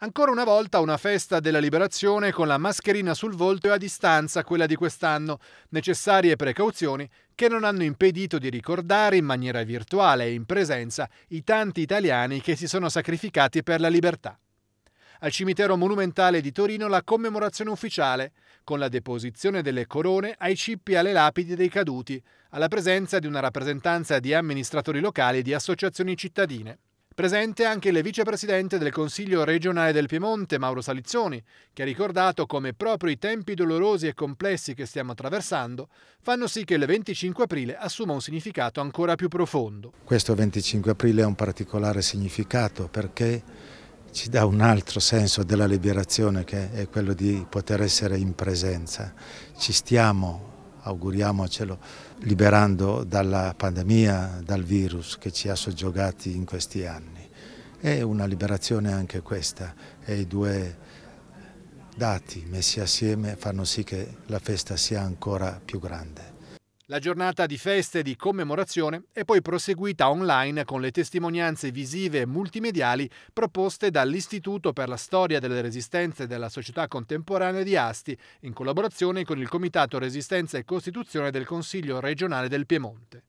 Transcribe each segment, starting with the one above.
Ancora una volta una festa della liberazione con la mascherina sul volto e a distanza quella di quest'anno, necessarie precauzioni che non hanno impedito di ricordare in maniera virtuale e in presenza i tanti italiani che si sono sacrificati per la libertà. Al cimitero monumentale di Torino la commemorazione ufficiale, con la deposizione delle corone ai cippi alle lapidi dei caduti, alla presenza di una rappresentanza di amministratori locali e di associazioni cittadine. Presente anche il vicepresidente del Consiglio regionale del Piemonte, Mauro Salizzoni, che ha ricordato come proprio i tempi dolorosi e complessi che stiamo attraversando fanno sì che il 25 aprile assuma un significato ancora più profondo. Questo 25 aprile ha un particolare significato perché ci dà un altro senso della liberazione che è quello di poter essere in presenza. Ci stiamo auguriamocelo, liberando dalla pandemia, dal virus che ci ha soggiogati in questi anni. È una liberazione anche questa e i due dati messi assieme fanno sì che la festa sia ancora più grande. La giornata di feste e di commemorazione è poi proseguita online con le testimonianze visive e multimediali proposte dall'Istituto per la Storia delle Resistenze della Società Contemporanea di Asti, in collaborazione con il Comitato Resistenza e Costituzione del Consiglio regionale del Piemonte.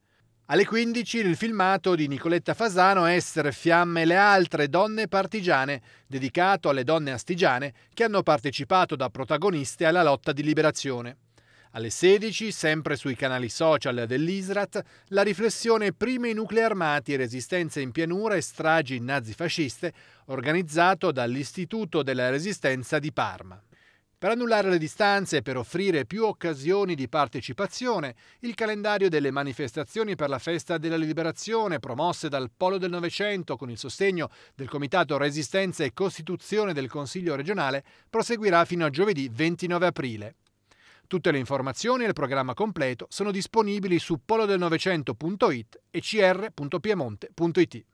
Alle 15 il filmato di Nicoletta Fasano Essere fiamme le altre donne partigiane, dedicato alle donne astigiane che hanno partecipato da protagoniste alla lotta di liberazione. Alle 16, sempre sui canali social dell'ISRAT, la riflessione Prime i nuclei armati resistenza in pianura e stragi nazifasciste, organizzato dall'Istituto della Resistenza di Parma. Per annullare le distanze e per offrire più occasioni di partecipazione, il calendario delle manifestazioni per la Festa della Liberazione, promosse dal Polo del Novecento con il sostegno del Comitato Resistenza e Costituzione del Consiglio regionale, proseguirà fino a giovedì 29 aprile. Tutte le informazioni e il programma completo sono disponibili su polodelnovecento.it e cr.piemonte.it.